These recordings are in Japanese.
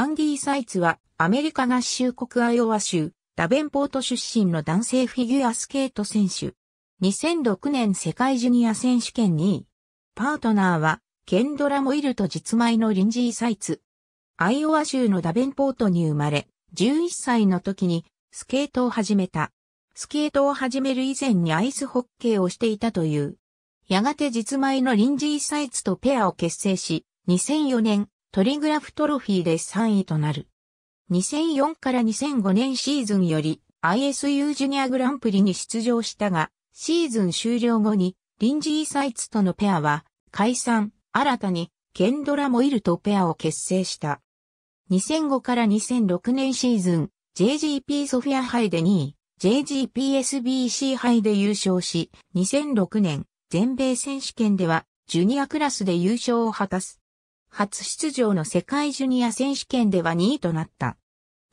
アンディ・サイツはアメリカ合衆国アイオワ州ダベンポート出身の男性フィギュアスケート選手。2006年世界ジュニア選手権2位。パートナーはケンドラ・モイルと実米のリンジー・サイツ。アイオワ州のダベンポートに生まれ、11歳の時にスケートを始めた。スケートを始める以前にアイスホッケーをしていたという。やがて実米のリンジー・サイツとペアを結成し、2004年トリグラフトロフィーで3位となる。2004から2005年シーズンより ISU ジュニアグランプリに出場したが、シーズン終了後にリンジー・サイツとのペアは解散、新たにケンドラ・モイルとペアを結成した。2005から2006年シーズン、JGP ソフィア杯で2位、JGPSBC 杯で優勝し、2006年全米選手権ではジュニアクラスで優勝を果たす。初出場の世界ジュニア選手権では2位となった。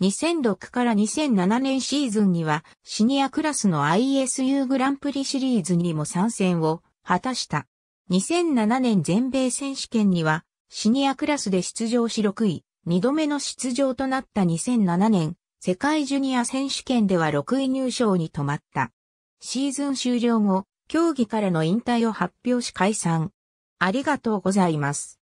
2006から2007年シーズンにはシニアクラスの ISU グランプリシリーズにも参戦を果たした。2007年全米選手権にはシニアクラスで出場し6位、2度目の出場となった2007年世界ジュニア選手権では6位入賞に止まった。シーズン終了後、競技からの引退を発表し解散。ありがとうございます。